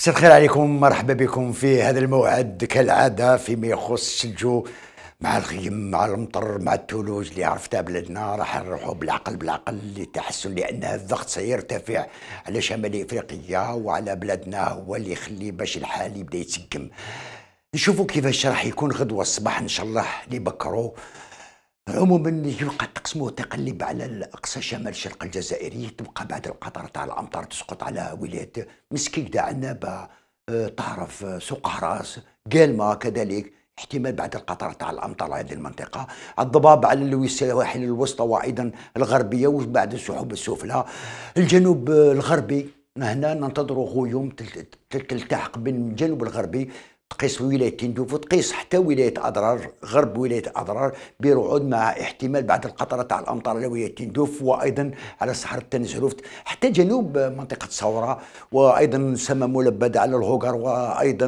مساء الخير عليكم مرحبا بكم في هذا الموعد كالعاده فيما يخص الجو مع الغيم مع المطر مع الثلوج اللي عرفتها بلادنا راح نروحوا بالعقل بالعقل لتحسن لان الضغط سيرتفع على شمال افريقيا وعلى بلادنا هو اللي يخلي باش الحال يبدا يتسقم نشوفوا كيفاش راح يكون غدوه الصباح ان شاء الله اللي عموما يبقى الطقس تقلب على الاقصى شمال شرق الجزائري تبقى بعد القطر تاع الامطار تسقط على ولايه مسكيكدا عنابه تعرف آه، سوق حراس قالما كذلك احتمال بعد القطر تاع الامطار هذه المنطقه الضباب على السواحل الوسطى وايضا الغربيه وبعد السحب السفلى الجنوب آه، الغربي هنا ننتظر غيوم تلتحق بالجنوب الغربي تقيس ولايه تندوف وتقيس حتى ولايه اضرار غرب ولايه اضرار برعود مع احتمال بعض القطرات تاع الامطار على ولايه تندوف وايضا على صحراء التنزهرفت حتى جنوب منطقه صوره وايضا سما ملبد على الهوغر وايضا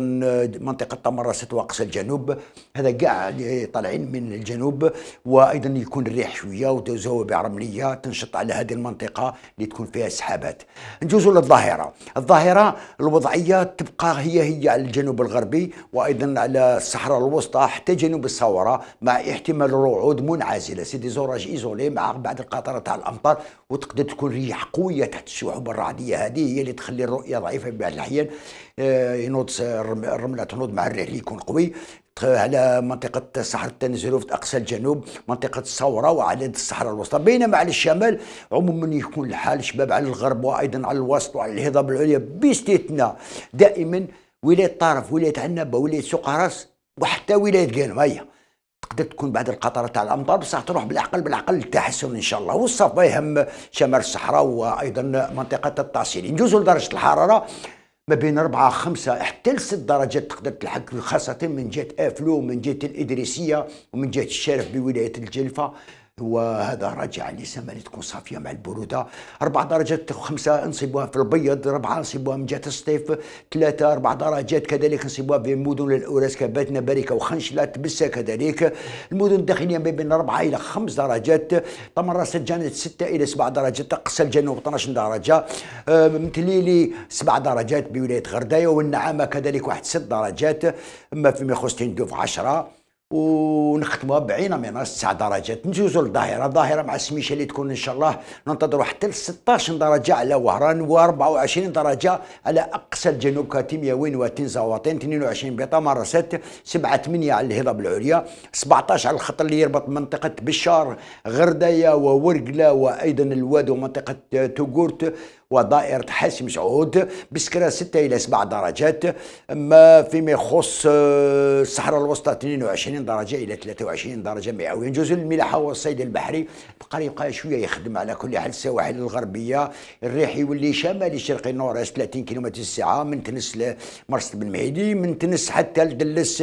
منطقه تمرست واقصى الجنوب هذا كاع طالعين من الجنوب وايضا يكون الريح شويه وزوابع رمليه تنشط على هذه المنطقه اللي تكون فيها سحابات نجوزوا للظاهره الظاهره الوضعيه تبقى هي هي على الجنوب الغربي وايضا على الصحراء الوسطى حتى جنوب الصوره مع احتمال الرعود منعزله سي دي زوراج ايزولي مع بعض القطره تاع الامطار وتقدر تكون رياح قويه تحت الشحوب الرعديه هذه هي اللي تخلي الرؤيه ضعيفه بعض الاحيان آه، ينوض الرمله تنوض مع الريح اللي يكون قوي على منطقة الصحراء صحراء في أقصى الجنوب منطقة الصورة وعلى الصحراء الوسطى بينما على الشمال عموما يكون الحال شباب على الغرب وأيضا على الوسط وعلى الهضاب العليا باستثناء دائما ولايه طرف ولايه عنبه ولايه سوق راس وحتى ولايه قانم هيا تقدر تكون بعد القطرة تاع الامطار بصح تروح بالعقل بالعقل للتحسن ان شاء الله والصف يهم شمال الصحراء وايضا منطقه التعصيل نجوزوا لدرجه الحراره ما بين أربعة خمسة حتى لست درجات تقدر تلحق خاصة من جهة أفلو من جهة الإدريسية ومن جهة الشارف بولاية الجلفة وهذا راجع اللي تكون صافية مع البرودة أربع درجات خمسة نصيبوها في البيض أربعة نصيبوها من جهة الصيف ثلاثة أربع درجات كذلك نصيبوها في المدن الأوراس كباتنا باركة وخنشلة تبسة كذلك المدن الداخلية ما بين أربعة إلى خمس درجات طمرة سجانة ستة إلى سبع درجات تقصى الجنوب 12 درجة آه، مثليلي سبع درجات بولاية غرداية والنعامة كذلك واحد ست درجات أما فيما يخص تندوف 10 ونختموها بعينه من راس 9 درجات نجوزوا للظاهره الظاهره مع السميشه اللي تكون ان شاء الله ننتظروا حتى ل 16 درجه على وهران و24 درجه على اقصى الجنوب واتين زواطين 22 بيطا مرسات 7 8 على الهضاب العليا 17 على الخط اللي يربط منطقه بشار غردايه وورقله وايضا الواد ومنطقه توغورت ودائرة حاسم سعود بسكرة 6 إلى 7 درجات ما فيما يخص آه، الصحراء الوسطى 22 22 درجه الى 23 درجه مئويه نجوز الملاحه والصيد البحري بقى يبقى شويه يخدم على كل حال السواحل الغربيه الريح يولي شمالي شرقي نورس 30 كيلومتر الساعه من تنس لمرسى بن مهيدي من تنس حتى لدلس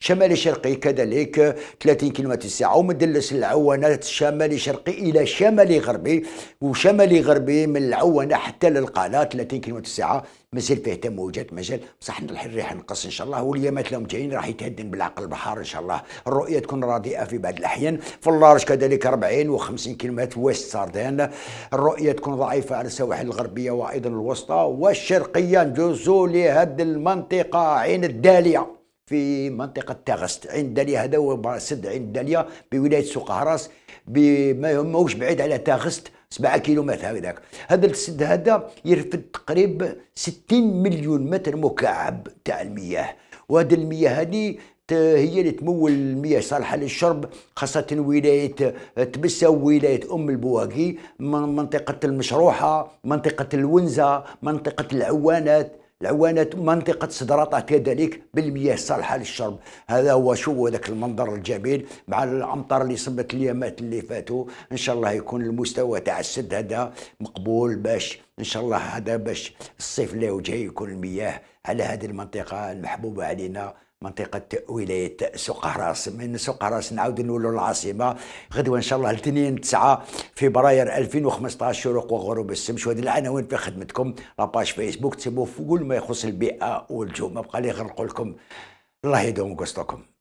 شمالي شرقي كذلك 30 كيلومتر الساعة ومدلس العوانة شمالي شرقي إلى شمالي غربي وشمالي غربي من العوانة حتى للقالة 30 كيلومتر الساعة مازال فيه تموجات مازال بصح الريح نقص ان شاء الله واليامات لهم جايين راح يتهدن بالعقل البحار ان شاء الله الرؤيه تكون رديئه في بعض الاحيان في اللارج كذلك 40 و50 كيلومتر ويست ساردين الرؤيه تكون ضعيفه على السواحل الغربيه وايضا الوسطى والشرقيه ندوزو لهذه المنطقه عين الداليه في منطقة تغست عين داليا هذا هو سد عين داليا بولاية سوق هراس ماهوش بعيد على تغست سبعة كيلومتر هكذاك هذا السد هذا يرفد تقريبا 60 مليون متر مكعب تاع المياه وهذه المياه هذه هي اللي تمول المياه صالحه للشرب خاصه ولايه تبسه ولايه ام البواقي منطقه المشروحه منطقه الونزه منطقه العوانات العوانات منطقة صدراطة كذلك بالمياه الصالحة للشرب هذا هو شو ذاك المنظر الجميل مع الأمطار اللي صبت اليامات اللي فاتوا إن شاء الله يكون المستوى تاع السد هذا مقبول باش إن شاء الله هذا باش الصيف اللي وجهي يكون المياه على هذه المنطقه المحبوبه علينا منطقة ولاية سوق هراس من سوق هراس نعاود نولوا العاصمة غدوة إن شاء الله الاثنين 9 فبراير 2015 شروق وغروب الشمس وهذه العناوين في خدمتكم لاباج فيسبوك تسيبوا في كل ما يخص البيئة والجو ما بقى لي غير نقول لكم الله يدوم قصتكم